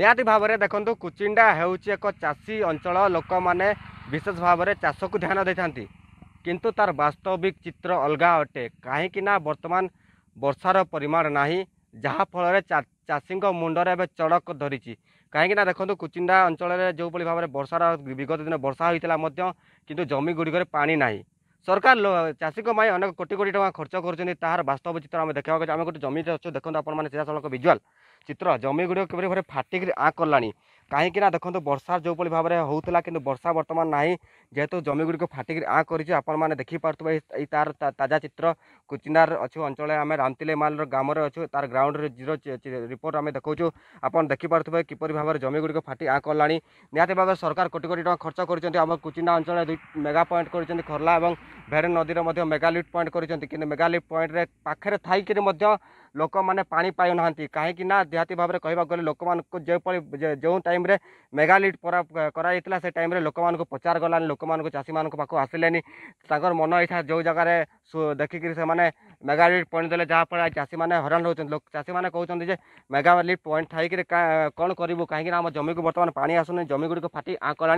ନିହାତି ଭାବରେ ଦେଖନ୍ତୁ କୁଚିଣ୍ଡା ହେଉଛି ଏକ ଚାଷୀ ଅଞ୍ଚଳ ଲୋକମାନେ ବିଶେଷ ଭାବରେ ଚାଷକୁ ଧ୍ୟାନ ଦେଇଥାନ୍ତି କିନ୍ତୁ ତାର ବାସ୍ତବିକ ଚିତ୍ର ଅଲଗା ଅଟେ କାହିଁକିନା ବର୍ତ୍ତମାନ ବର୍ଷାର ପରିମାଣ ନାହିଁ ଯାହାଫଳରେ ଚାଷୀଙ୍କ ମୁଣ୍ଡରେ ଏବେ ଚଡ଼କ ଧରିଛି କାହିଁକିନା ଦେଖନ୍ତୁ କୁଚିଣ୍ଡା ଅଞ୍ଚଳରେ ଯେଉଁଭଳି ଭାବରେ ବର୍ଷାର ବିଗତ ଦିନ ବର୍ଷା ହୋଇଥିଲା ମଧ୍ୟ କିନ୍ତୁ ଜମିଗୁଡ଼ିକରେ ପାଣି ନାହିଁ ସରକାର ଚାଷୀଙ୍କ ପାଇଁ ଅନେକ କୋଟି କୋଟି ଟଙ୍କା ଖର୍ଚ୍ଚ କରୁଛନ୍ତି ତାହାର ବାସ୍ତବ ଚିତ୍ର ଆମେ ଦେଖିବାକୁ ଆମେ ଗୋଟେ ଜମିରେ ଅଛୁ ଦେଖନ୍ତୁ ଆପଣମାନେ ସିଧାସଳଖ ଭିଜୁଆଲ୍ ଚିତ୍ର ଜମି ଗୁଡ଼ିକ କିପରି ଭାବରେ ଫାଟିକିରି ଆଁ କଲାଣି କାହିଁକିନା ଦେଖନ୍ତୁ ବର୍ଷା ଯେଉଁଭଳି ଭାବରେ ହେଉଥିଲା କିନ୍ତୁ ବର୍ଷା ବର୍ତ୍ତମାନ ନାହିଁ ଯେହେତୁ ଜମିଗୁଡ଼ିକ ଫାଟିକି ଆଁ କରିଛି ଆପଣମାନେ ଦେଖିପାରୁଥିବେ ଏଇ ତା'ର ତାଜା ଚିତ୍ର କୁଚିନ୍ଦାର ଅଛୁ ଅଞ୍ଚଳରେ ଆମେ ରାମତିଲେମାଲର ଗ୍ରାମରେ ଅଛୁ ତା'ର ଗ୍ରାଉଣ୍ଡରେ ଜିରୋ ରିପୋର୍ଟ ଆମେ ଦେଖାଉଛୁ ଆପଣ ଦେଖିପାରୁଥିବେ କିପରି ଭାବରେ ଜମିଗୁଡ଼ିକ ଫାଟି ଆଁ କଲାଣି ନିହାତି ଭାବରେ ସରକାର କୋଟି କୋଟି ଟଙ୍କା ଖର୍ଚ୍ଚ କରିଛନ୍ତି ଆମ କୁଚିନ୍ଦା ଅଞ୍ଚଳରେ ଦୁଇ ମେଗା ପଏଣ୍ଟ କରିଛନ୍ତି ଖର୍ଲା ଏବଂ ଭେରେନ୍ ନଦୀରେ ମଧ୍ୟ ମେଗାଲିଫ୍ଟ ପଏଣ୍ଟ କରିଛନ୍ତି କିନ୍ତୁ ମେଗାଲିଫ୍ଟ ପଏଣ୍ଟରେ ପାଖରେ ଥାଇକିରି ମଧ୍ୟ लोक मैंने पा पा ना कहीं देहाती भाव में कह लोक जो जो टाइम मेगालीड कराइला से टाइम लोक मचार गलानी लोक चाषी मानक आसिले मन इच्छा जो जगह देखिकी से मेगा लिफ्ट पॉइंट जहाँ फिर चाषी मैंने हराण होते लोक चाषी मैंने कहते मेगा लिट पॉइंट थी कौन करूँ कहीं आम जमी को बर्तमान पा आसुनी जमी गुड़ी फाटी कला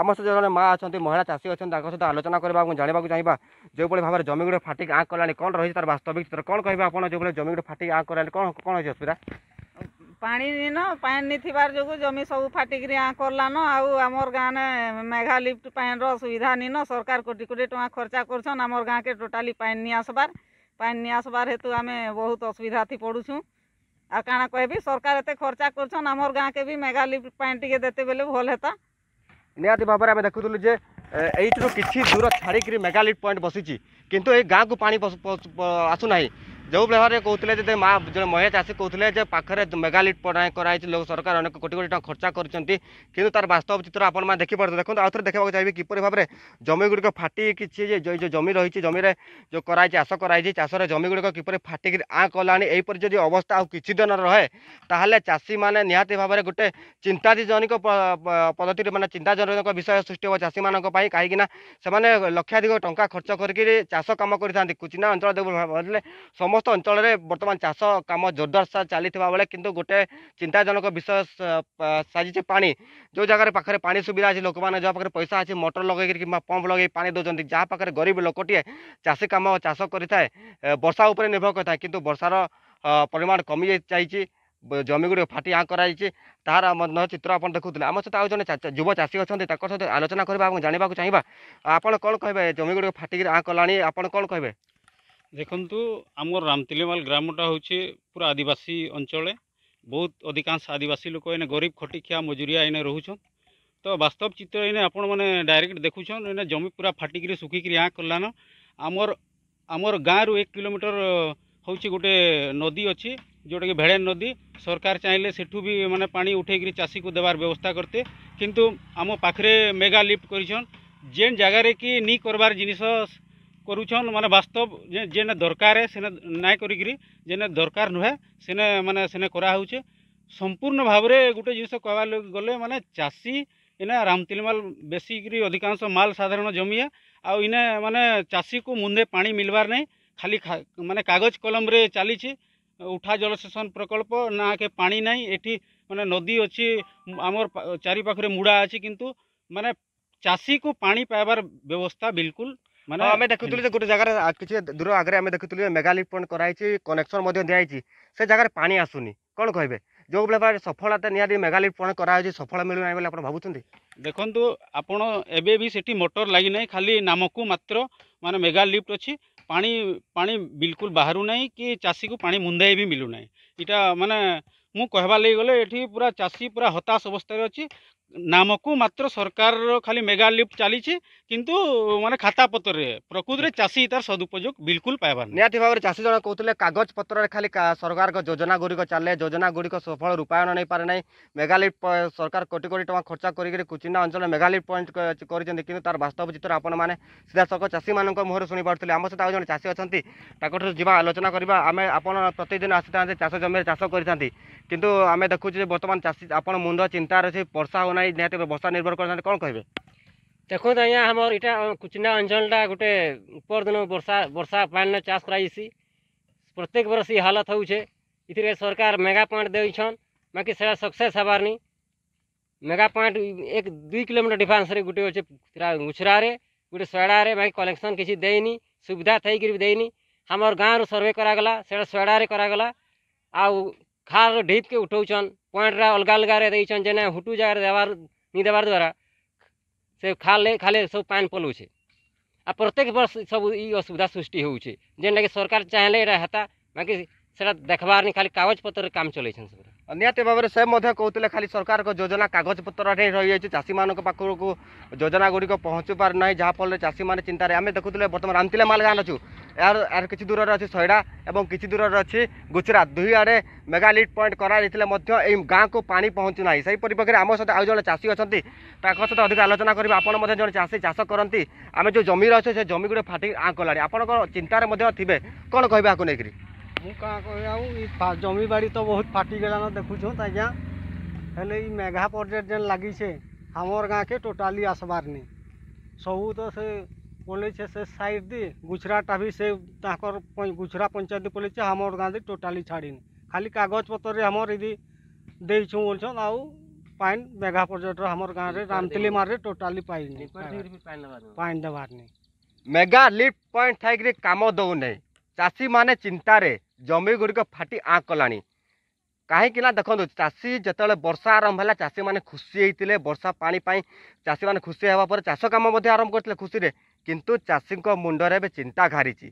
आम सहित जो माँ अच्छा महिला चाषी अच्छा सहित आलोचना करवा जाना चाहिए जो भाई भाव में जमी गुड़ फाटिक आँ कला कौन रही है तरह वास्तविक चित्र कौन कहे आप जो भाई जमी गुड़ फाटी आँ कला कौन कौन रही असुविधा पानी न पानी थी जो जमी सब फाटिक आँ कलान न आमर गाँव मेघा लिफ्ट पानी रुविधा नहीं न सरकार कोटी कोटी टाँग खर्चा कर गाँ के नहीं आसबार પણ નિયસવાર હેતુ અમે બહુત અસુવિધા થી પડુ છું આ કાણા કોઈ ભી સરકારતે ખર્ચા કરછન અમાર ગાકે ભી મેગા લીપ પાઈન્ટ કે દેતે બેલે ભોલેતા નિયાદી બાબરા અમે દેખુ તલજે 8 થી કિચી દૂર છારી કરી મેગા લીપ પોઈન્ટ બસીચી કીંતુ એ ગાકુ પાણી પાસ આસુ નહી जो ବେଳରେ କହୁଥିଲେ ଯେ ମା ଜଣେ ମହିଳା ଚାଷୀ କହୁଥିଲେ ଯେ ପାଖରେ ମେଗାଲିଟ୍ ପ୍ରଣୟ କରାହେଇଛି ସରକାର ଅନେକ କୋଟି କୋଟି ଟଙ୍କା ଖର୍ଚ୍ଚା କରୁଛନ୍ତି କିନ୍ତୁ ତାର ବାସ୍ତବ ଚିତ୍ର ଆପଣମାନେ ଦେଖିପାରୁଛନ୍ତି ଦେଖନ୍ତୁ ଆଉ ଥରେ ଦେଖିବାକୁ ଚାହିଁବି କିପରି ଭାବରେ ଜମିଗୁଡ଼ିକ ଫାଟିକିଛି ଯେ ଯେଉଁ ଜମି ରହିଛି ଜମିରେ ଯେଉଁ କରାଯାଇଛି ଚାଷ କରାଯାଇଛି ଚାଷରେ ଜମିଗୁଡ଼ିକ କିପରି ଫାଟିକିରି ଆଁ କଲାଣି ଏହିପରି ଯଦି ଅବସ୍ଥା ଆଉ କିଛି ଦିନ ରହେ ତାହେଲେ ଚାଷୀମାନେ ନିହାତି ଭାବରେ ଗୋଟେ ଚିନ୍ତାଜନକ ପଦ୍ଧତିରେ ମାନେ ଚିନ୍ତାଜନକ ବିଷୟ ସୃଷ୍ଟି ହେବ ଚାଷୀମାନଙ୍କ ପାଇଁ କାହିଁକିନା ସେମାନେ ଲକ୍ଷାଧିକ ଟଙ୍କା ଖର୍ଚ୍ଚ କରିକି ଚାଷ କାମ କରିଥାନ୍ତି କୁଚିନା ଅଞ୍ଚଳ ଦେବ ଭାବିଲେ ସମ ସମସ୍ତ ଅଞ୍ଚଳରେ ବର୍ତ୍ତମାନ ଚାଷ କାମ ଜୋରଦାର ଚାଲିଥିବା ବେଳେ କିନ୍ତୁ ଗୋଟେ ଚିନ୍ତାଜନକ ବିଷୟ ସାଜିଛି ପାଣି ଯେଉଁ ଜାଗାରେ ପାଖରେ ପାଣି ସୁବିଧା ଅଛି ଲୋକମାନେ ଯାହା ପାଖରେ ପଇସା ଅଛି ମଟର ଲଗାଇକରି କିମ୍ବା ପମ୍ପ ଲଗାଇ ପାଣି ଦେଉଛନ୍ତି ଯାହା ପାଖରେ ଗରିବ ଲୋକଟିଏ ଚାଷୀ କାମ ଚାଷ କରିଥାଏ ବର୍ଷା ଉପରେ ନିର୍ଭର କରିଥାଏ କିନ୍ତୁ ବର୍ଷାର ପରିମାଣ କମି ଯାଇଛି ଜମିଗୁଡ଼ିକ ଫାଟି ଆଁ କରାଯାଇଛି ତାହାର ମଧ୍ୟ ଚିତ୍ର ଆପଣ ଦେଖୁଥିଲେ ଆମ ସହିତ ଆଉ ଜଣେ ଯୁବ ଚାଷୀ ଅଛନ୍ତି ତାଙ୍କ ସହିତ ଆଲୋଚନା କରିବା ଏବଂ ଜାଣିବାକୁ ଚାହିଁବା ଆପଣ କ'ଣ କହିବେ ଜମିଗୁଡ଼ିକ ଫାଟିକି ଆଁ କଲାଣି ଆପଣ କ'ଣ କହିବେ ଦେଖନ୍ତୁ ଆମର ରାମତିଲିମାଲ ଗ୍ରାମଟା ହେଉଛି ପୁରା ଆଦିବାସୀ ଅଞ୍ଚଳେ ବହୁତ ଅଧିକାଂଶ ଆଦିବାସୀ ଲୋକ ଏଇନେ ଗରିବ ଖଟିଖିଆ ମଜୁରିଆ ଏଇନେ ରହୁଛନ୍ ତ ବାସ୍ତବ ଚିତ୍ର ଏଇନେ ଆପଣମାନେ ଡାଇରେକ୍ଟ ଦେଖୁଛନ୍ ଏଇନେ ଜମି ପୁରା ଫାଟିକିରି ଶୁଖିକିରି ଆଁ କଲାନ ଆମର ଆମର ଗାଁରୁ ଏକ କିଲୋମିଟର ହେଉଛି ଗୋଟେ ନଦୀ ଅଛି ଯେଉଁଟାକି ଭେଡ଼େନ ନଦୀ ସରକାର ଚାହିଁଲେ ସେଠୁ ବି ମାନେ ପାଣି ଉଠେଇକିରି ଚାଷୀକୁ ଦେବାର ବ୍ୟବସ୍ଥା କରିତେ କିନ୍ତୁ ଆମ ପାଖରେ ମେଗା ଲିଫ୍ଟ କରିଛନ୍ ଯେନ୍ ଜାଗାରେ କି ନି କରବାର ଜିନିଷ କରୁଛନ୍ ମାନେ ବାସ୍ତବ ଯେନେ ଦରକାର ସେନେ ନାଇଁ କରିକିରି ଯେନେ ଦରକାର ନୁହେଁ ସେନେ ମାନେ ସେନେ କରାହେଉଛେ ସମ୍ପୂର୍ଣ୍ଣ ଭାବରେ ଗୋଟେ ଜିନିଷ କହିବାର ଗଲେ ମାନେ ଚାଷୀ ଇନେ ରାମତିଲ ମାଲ ବେଶୀକିରି ଅଧିକାଂଶ ମାଲ ସାଧାରଣ ଜମି ଆଉ ଇନେ ମାନେ ଚାଷୀକୁ ମୁନ୍ଦେ ପାଣି ମିଲବାର ନାହିଁ ଖାଲି ମାନେ କାଗଜ କଲମରେ ଚାଲିଛି ଉଠା ଜଳସେଚନ ପ୍ରକଳ୍ପ ନା କେ ପାଣି ନାହିଁ ଏଠି ମାନେ ନଦୀ ଅଛି ଆମର ଚାରିପାଖରେ ମୁଡ଼ା ଅଛି କିନ୍ତୁ ମାନେ ଚାଷୀକୁ ପାଣି ପାଇବାର ବ୍ୟବସ୍ଥା ବିଲକୁଲ ମାନେ ଆମେ ଦେଖୁଥିଲୁ ଯେ ଗୋଟେ ଜାଗାରେ କିଛି ଦୂର ଆଗରେ ଆମେ ଦେଖୁଥିଲୁ ଯେ ମେଗା ଲିଫ୍ଟ କରାହେଇଛି କନେକ୍ସନ୍ ମଧ୍ୟ ଦିଆହେଇଛି ସେ ଜାଗାରେ ପାଣି ଆସୁନି କ'ଣ କହିବେ ଯେଉଁ ଭାବେ ସଫଳତା ନିହାତି ମେଗା ଲିଫ୍ଟ କରାହେଉଛି ସଫଳ ମିଳୁନାହିଁ ବୋଲି ଆପଣ ଭାବୁଛନ୍ତି ଦେଖନ୍ତୁ ଆପଣ ଏବେ ବି ସେଠି ମଟର ଲାଗିନାହିଁ ଖାଲି ନାମକୁ ମାତ୍ର ମାନେ ମେଗା ଲିଫ୍ଟ ଅଛି ପାଣି ପାଣି ବିଲକୁଲ ବାହାରୁନାହିଁ କି ଚାଷୀକୁ ପାଣି ମୁନ୍ଦାଇ ବି ମିଳୁନାହିଁ ଏଇଟା ମାନେ ମୁଁ କହିବାର ଲାଗି ଗଲେ ଏଠି ପୁରା ଚାଷୀ ପୁରା ହତାଶ ଅବସ୍ଥାରେ ଅଛି ନାମକୁ ମାତ୍ର ସରକାରର ଖାଲି ମେଗା ଲିଫ୍ଟ ଚାଲିଛି କିନ୍ତୁ ମାନେ ଖାତାପତ୍ରରେ ପ୍ରକୃତରେ ଚାଷୀ ତାର ସଦୁପଯୋଗ ବିଲକୁଲ ପାଇବାର ନିହାତି ଭାବରେ ଚାଷୀ ଜଣେ କହୁଥିଲେ କାଗଜ ପତ୍ରରେ ଖାଲି ସରକାରଙ୍କ ଯୋଜନା ଗୁଡ଼ିକ ଚାଲେ ଯୋଜନା ଗୁଡ଼ିକ ସଫଳ ରୂପାୟନ ନେଇପାରେ ନାହିଁ ମେଗା ଲିଫ୍ଟ ସରକାର କୋଟି କୋଟି ଟଙ୍କା ଖର୍ଚ୍ଚ କରିକି କୁଚିନ୍ଦା ଅଞ୍ଚଳରେ ମେଗା ଲିଫ୍ଟ ପଏଣ୍ଟ କରିଛନ୍ତି କିନ୍ତୁ ତାର ବାସ୍ତବ ଚିତ୍ର ଆପଣମାନେ ସିଧାସଳଖ ଚାଷୀମାନଙ୍କ ମୁହଁରୁ ଶୁଣିପାରୁଥିଲେ ଆମ ସହିତ ଆଉ ଜଣେ ଚାଷୀ ଅଛନ୍ତି ତାଙ୍କଠାରୁ ଯିବା ଆଲୋଚନା କରିବା ଆମେ ଆପଣ ପ୍ରତିଦିନ ଆସିଥାନ୍ତି ଚାଷ ଜମିରେ ଚାଷ କରିଥାନ୍ତି କିନ୍ତୁ ଆମେ ଦେଖୁଛୁ ଯେ ବର୍ତ୍ତମାନ ଚାଷୀ ଆପଣ ମୁଣ୍ଡ ଚିନ୍ତାରେ ଅଛି ବର୍ଷା ହେଉନାହିଁ ना नि बस्ता निर्भर करते कौन कहे देखो तो आम इटा कुचिना अंचलटा गोटे ऊपर दिन बर्षा बर्षा पानी ने चाष कर प्रत्येक बर्ष ही हालत होती सरकार मेगा पॉइंट देछन बाकी सक्सेस हबार नहीं मेगा पॉइंट एक दुई किलोमीटर डिफान्स गुटे अच्छे गुछरा गोटे सड़ारे बाकी कलेक्शन किसी देनी सुविधा थी देनी आमर गाँव रु सर्वे करागला सैडा सड़ारे करागला आउ खार ढीप के उठौन पॉइंट अलग अलग देन जेने हुटु जगार देवार नहीं देवार द्वारा से खाले खाले सब पानी पलाऊे आ प्रत्येक वर्ष सब असुविधा सृष्टि होटा कि सरकार चाहे ये हेता बाकी देखार नहीं खाली कागज पत्र काम चलेन सबरा ନିହାତି ଭାବରେ ସେ ମଧ୍ୟ କହୁଥିଲେ ଖାଲି ସରକାରଙ୍କ ଯୋଜନା କାଗଜପତ୍ରରେ ରହିଯାଇଛି ଚାଷୀମାନଙ୍କ ପାଖକୁ ଯୋଜନା ଗୁଡ଼ିକ ପହଞ୍ଚି ପାରୁନାହିଁ ଯାହାଫଳରେ ଚାଷୀମାନେ ଚିନ୍ତାରେ ଆମେ ଦେଖୁଥିଲେ ବର୍ତ୍ତମାନ ରାମତିଲେ ମାଲଗାନ ଅଛୁ ଏହାର ଏହାର କିଛି ଦୂରରେ ଅଛି ଶୈଡ଼ା ଏବଂ କିଛି ଦୂରରେ ଅଛି ଗୁଜରାଟ ଦୁଇ ଆଡ଼େ ମେଗା ଲିଡ୍ ପଏଣ୍ଟ କରାଯାଇଥିଲେ ମଧ୍ୟ ଏହି ଗାଁକୁ ପାଣି ପହଞ୍ଚୁ ନାହିଁ ସେହି ପରିପ୍ରେକ୍ଷୀରେ ଆମ ସହିତ ଆଉ ଜଣେ ଚାଷୀ ଅଛନ୍ତି ତାଙ୍କ ସହିତ ଅଧିକ ଆଲୋଚନା କରିବେ ଆପଣ ମଧ୍ୟ ଜଣେ ଚାଷୀ ଚାଷ କରନ୍ତି ଆମେ ଯେଉଁ ଜମିରେ ଅଛେ ସେ ଜମି ଗୁଡ଼ିକ ଫାଟି ଆଁ କଲାଣି ଆପଣଙ୍କ ଚିନ୍ତାରେ ମଧ୍ୟ ଥିବେ କ'ଣ କହିବେ ଆକୁ ନେଇକରି जमी बाड़ी तो बहुत फाटी गलान देखुत आज्ञा हेल्ले मेघा प्रोजेक्ट जेन लगे हमर गाँ के टोटाली आसबार नहीं सब तो से पलिचे से सैड दी गुछराटा भी से गुछरा पंचायत दी पलिचे हमर गाँ दी टोटाली छाड़ी खाली कागज पत्र हमर यदि देछ बोल आउ पाइन मेघा प्रोजेक्ट हम गाँव में रामतिली मारे टोटाली पाइन पाइन देवार नहीं मेघा लिफ्ट पॉइंट थी कम दौ नहीं ଚାଷୀମାନେ ଚିନ୍ତାରେ ଜମିଗୁଡ଼ିକ ଫାଟି ଆଁ କଲାଣି କାହିଁକି ନା ଦେଖନ୍ତୁ ଚାଷୀ ଯେତେବେଳେ ବର୍ଷା ଆରମ୍ଭ ହେଲା ଚାଷୀମାନେ ଖୁସି ହେଇଥିଲେ ବର୍ଷା ପାଣି ପାଇଁ ଚାଷୀମାନେ ଖୁସି ହେବା ପରେ ଚାଷ କାମ ମଧ୍ୟ ଆରମ୍ଭ କରିଥିଲେ ଖୁସିରେ କିନ୍ତୁ ଚାଷୀଙ୍କ ମୁଣ୍ଡରେ ଏବେ ଚିନ୍ତା ଘାରିଛି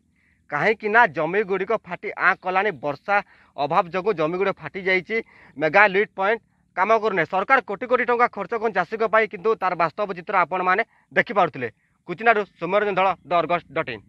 କାହିଁକି ନା ଜମିଗୁଡ଼ିକ ଫାଟି ଆଁ କଲାଣି ବର୍ଷା ଅଭାବ ଯୋଗୁଁ ଜମିଗୁଡ଼ିକ ଫାଟି ଯାଇଛି ମେଗା ଲିଡ୍ ପଏଣ୍ଟ କାମ କରୁନାହିଁ ସରକାର କୋଟି କୋଟି ଟଙ୍କା ଖର୍ଚ୍ଚ କରୁଛନ୍ତି ଚାଷୀଙ୍କ ପାଇଁ କିନ୍ତୁ ତାର ବାସ୍ତବ ଚିତ୍ର ଆପଣମାନେ ଦେଖିପାରୁଥିଲେ କୁଚିନାରୁ Soumyaranjan Dhal the Argus dot in